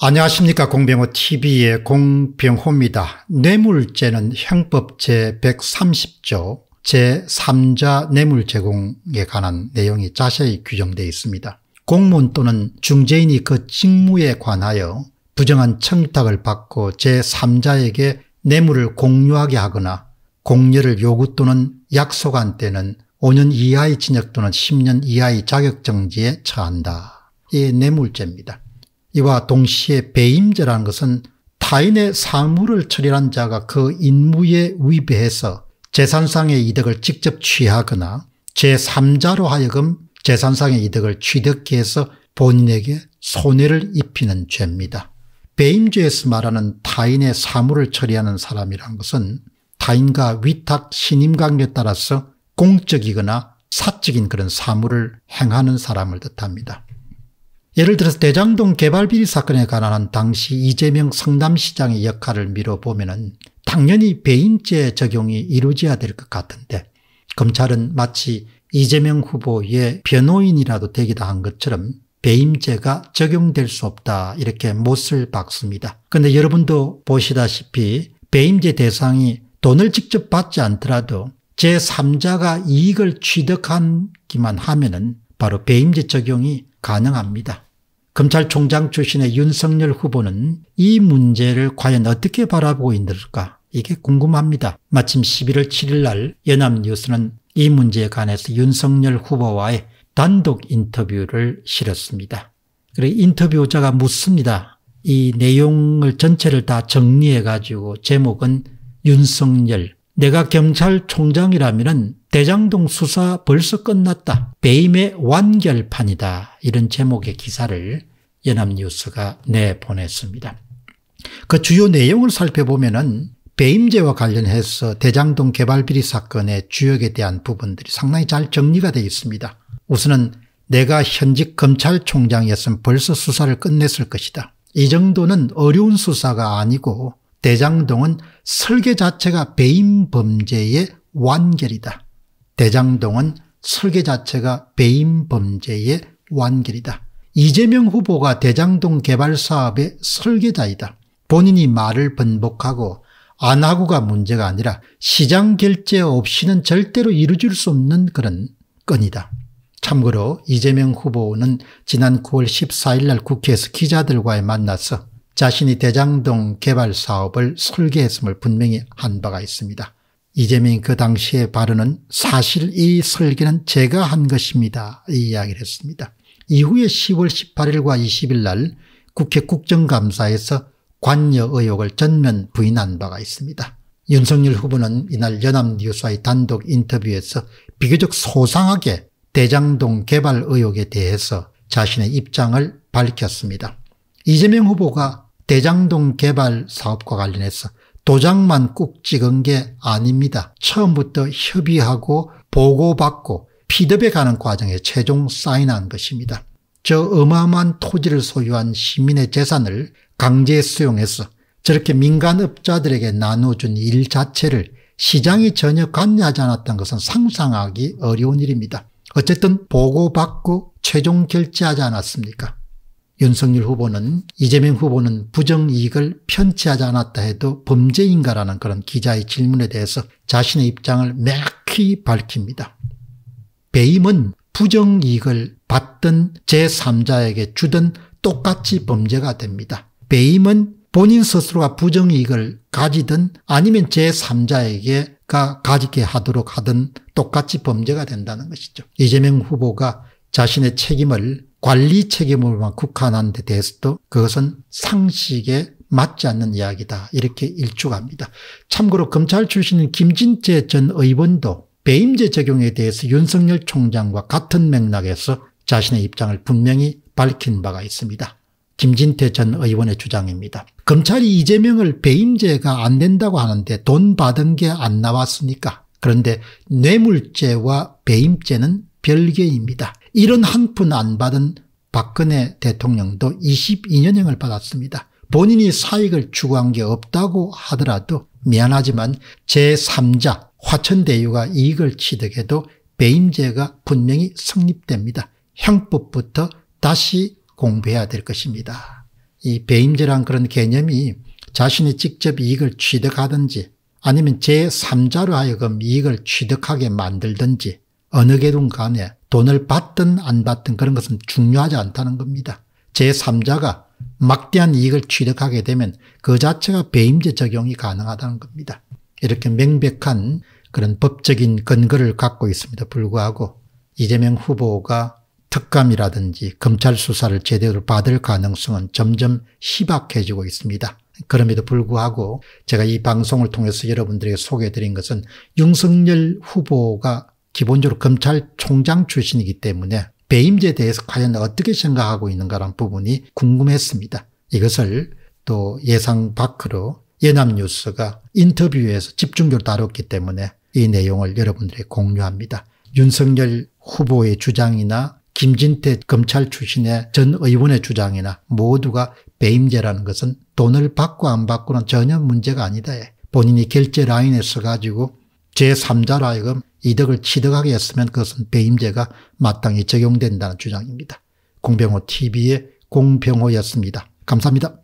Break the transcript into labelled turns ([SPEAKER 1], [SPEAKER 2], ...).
[SPEAKER 1] 안녕하십니까 공병호 tv의 공병호입니다. 뇌물죄는 형법 제130조 제3자 뇌물 제공에 관한 내용이 자세히 규정되어 있습니다. 공무원 또는 중재인이 그 직무에 관하여 부정한 청탁을 받고 제3자에게 뇌물을 공유하게 하거나 공여를 요구 또는 약속한 때는 5년 이하의 징역 또는 10년 이하의 자격정지에 처한다. 이 뇌물죄입니다. 이와 동시에 배임죄라는 것은 타인의 사물을 처리한 자가 그 임무에 위배해서 재산상의 이득을 직접 취하거나 제3자로 하여금 재산상의 이득을 취득해서 본인에게 손해를 입히는 죄입니다. 배임죄에서 말하는 타인의 사물을 처리하는 사람이란 것은 타인과 위탁 신임관계에 따라서 공적이거나 사적인 그런 사물을 행하는 사람을 뜻합니다. 예를 들어서 대장동 개발비리 사건에 관한 당시 이재명 성남시장의 역할을 미뤄보면 은 당연히 배임죄 적용이 이루어져야 될 것 같은데 검찰은 마치 이재명 후보의 변호인이라도 되기도 한 것처럼 배임죄가 적용될 수 없다 이렇게 못을 박습니다. 그런데 여러분도 보시다시피 배임죄 대상이 돈을 직접 받지 않더라도 제3자가 이익을 취득하기만 하면 은 바로 배임죄 적용이 가능합니다. 검찰총장 출신의 윤석열 후보는 이 문제를 과연 어떻게 바라보고 있는가 이게 궁금합니다. 마침 11월 7일 날 연합뉴스는 이 문제에 관해서 윤석열 후보와의 단독 인터뷰를 실었습니다. 그리고 인터뷰자가 묻습니다. 이 내용을 전체를 다 정리해 가지고 제목은 윤석열 내가 경찰총장이라면 대장동 수사 벌써 끝났다. 배임의 완결판이다. 이런 제목의 기사를 연합뉴스가 내보냈습니다. 그 주요 내용을 살펴보면은 배임죄와 관련해서 대장동 개발비리 사건의 주역에 대한 부분들이 상당히 잘 정리가 되어 있습니다. 우선은 내가 현직 검찰총장이었으면 벌써 수사를 끝냈을 것이다. 이 정도는 어려운 수사가 아니고 대장동은 설계 자체가 배임 범죄의 완결이다. 대장동은 설계 자체가 배임 범죄의 완결이다. 이재명 후보가 대장동 개발 사업의 설계자이다. 본인이 말을 번복하고 안 하고가 문제가 아니라 시장 결제 없이는 절대로 이루어질 수 없는 그런 건이다. 참고로 이재명 후보는 지난 9월 14일 날 국회에서 기자들과의 만나서 자신이 대장동 개발 사업을 설계했음을 분명히 한 바가 있습니다. 이재명이 그 당시에 발언은 사실 이 설계는 제가 한 것입니다. 이 이야기를 했습니다. 이후에 10월 18일과 20일 날 국회 국정감사에서 관여 의혹을 전면 부인한 바가 있습니다. 윤석열 후보는 이날 연합뉴스와의 단독 인터뷰에서 비교적 소상하게 대장동 개발 의혹에 대해서 자신의 입장을 밝혔습니다. 이재명 후보가 대장동 개발 사업과 관련해서 도장만 꾹 찍은 게 아닙니다. 처음부터 협의하고 보고받고 피드백하는 과정에 최종 사인한 것입니다. 저 어마어마한 토지를 소유한 시민의 재산을 강제 수용해서 저렇게 민간업자들에게 나눠준 일 자체를 시장이 전혀 관여하지 않았던 것은 상상하기 어려운 일입니다. 어쨌든 보고받고 최종 결제하지 않았습니까? 윤석열 후보는 이재명 후보는 부정이익을 편취하지 않았다 해도 범죄인가라는 그런 기자의 질문에 대해서 자신의 입장을 명확히 밝힙니다. 배임은 부정이익을 받던 제3자에게 주든 똑같이 범죄가 됩니다. 배임은 본인 스스로가 부정이익을 가지든 아니면 제3자에게가 지게 하도록 하든 똑같이 범죄가 된다는 것이죠. 이재명 후보가 자신의 책임을 관리 책임으로만 국한한 데 대해서도 그것은 상식에 맞지 않는 이야기다 이렇게 일축합니다. 참고로 검찰 출신인 김진태 전 의원도 배임죄 적용에 대해서 윤석열 총장과 같은 맥락에서 자신의 입장을 분명히 밝힌 바가 있습니다. 김진태 전 의원의 주장입니다. 검찰이 이재명을 배임죄가 안 된다고 하는데 돈 받은 게 안 나왔으니까. 그런데 뇌물죄와 배임죄는 별개입니다. 이런 한푼 안 받은 박근혜 대통령도 22년형을 받았습니다. 본인이 사익을 추구한 게 없다고 하더라도 미안하지만 제3자 화천대유가 이익을 취득해도 배임죄가 분명히 성립됩니다. 형법부터 다시 공부해야 될 것입니다. 이 배임죄란 그런 개념이 자신이 직접 이익을 취득하든지 아니면 제3자로 하여금 이익을 취득하게 만들든지 어느 개든 간에 돈을 받든 안 받든 그런 것은 중요하지 않다는 겁니다. 제3자가 막대한 이익을 취득하게 되면 그 자체가 배임죄 적용이 가능하다는 겁니다. 이렇게 명백한 그런 법적인 근거를 갖고 있습니다. 불구하고 이재명 후보가 특감이라든지 검찰 수사를 제대로 받을 가능성은 점점 희박해지고 있습니다. 그럼에도 불구하고 제가 이 방송을 통해서 여러분들에게 소개해드린 것은 윤석열 후보가 기본적으로 검찰총장 출신이기 때문에 배임제에 대해서 과연 어떻게 생각하고 있는가라는 부분이 궁금했습니다. 이것을 또 예상 밖으로 예남뉴스가 인터뷰에서 집중적으로 다뤘기 때문에 이 내용을 여러분들이 공유합니다. 윤석열 후보의 주장이나 김진태 검찰 출신의 전 의원의 주장이나 모두가 배임죄라는 것은 돈을 받고 안 받고는 전혀 문제가 아니다. 본인이 결제 라인에 써가지고 제3자라 하여금 이득을 취득하게 했으면 그것은 배임죄가 마땅히 적용된다는 주장입니다. 공병호 TV의 공병호였습니다. 감사합니다.